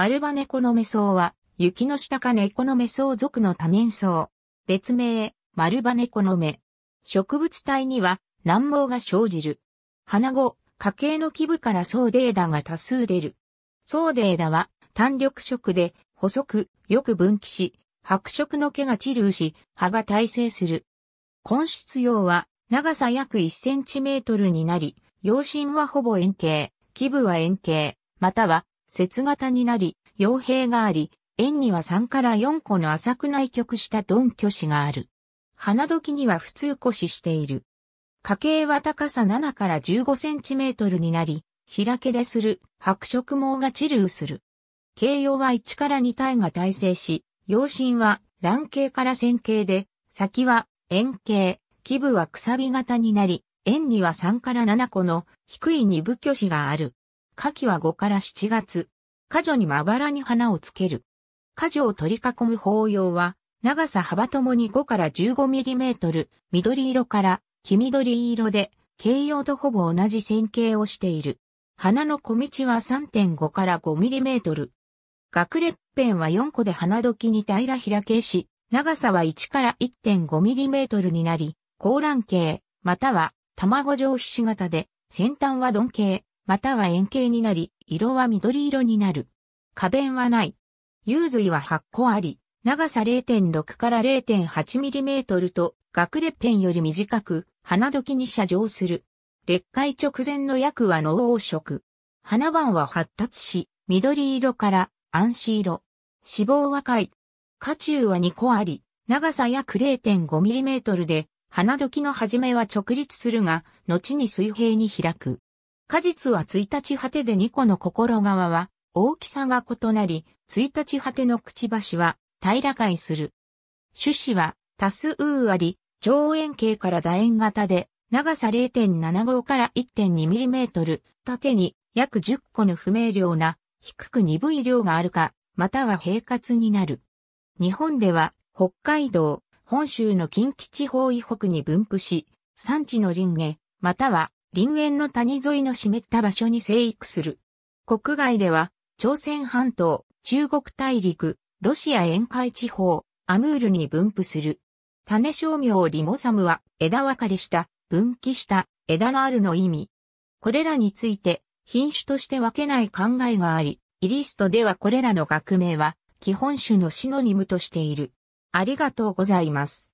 丸羽猫のメソウは、雪の下か猫のメソウ属の多年草。別名、丸羽猫のメ。植物体には、難毛が生じる。花後、家系の基部からソーデーダが多数出る。ソーデーダは、単緑色で、細く、よく分岐し、白色の毛が散るし、葉が耐性する。根室葉は、長さ約1センチメートルになり、葉身はほぼ円形、基部は円形、または節型になり、傭兵があり、円には3から4個の浅く内曲した鈍虚子がある。花時には普通腰ししている。家系は高さ7から15センチメートルになり、開けでする、白色毛が治ルする。形容は1から2体が体制し、養心は卵形から線形で、先は円形、基部はくさび型になり、円には3から7個の低い二部虚子がある。夏季は5から7月。花女にまばらに花をつける。花女を取り囲む法要は、長さ幅ともに5から15ミリメートル、緑色から黄緑色で、形容とほぼ同じ線形をしている。花の小道は3.5から5ミリメートル。学列辺は4個で花時に平ら開けし、長さは1から1.5ミリメートルになり、高卵形、または卵状皮脂型で、先端は鈍形、または円形になり、色は緑色になる。花弁はない。幽髄は8個あり、長さ0.6から0.8ミリメートルと、学ペ片より短く、花時に射状する。裂解直前の薬は脳黄色。花瓣は発達し、緑色から暗視色。脂肪は貝。花中は2個あり、長さ約0 5トルで、花時の始めは直立するが、後に水平に開く。果実は1日果てで2個の心側は大きさが異なり、1日果てのくちばしは平らかいする。種子は多数あり、長円形から楕円型で、長さ0.75から1.2ミリメートル、縦に約10個の不明瞭な、低く鈍い量があるか、または平滑になる。日本では、北海道、本州の近畿地方以北に分布し、産地の林下、または林園の谷沿いの湿った場所に生育する。国外では、朝鮮半島、中国大陸、ロシア沿海地方、アムールに分布する。種商名リモサムは、枝分かれした、分岐した、枝のあるの意味。これらについて、品種として分けない考えがあり、イリストではこれらの学名は、基本種のシノニムとしている。ありがとうございます。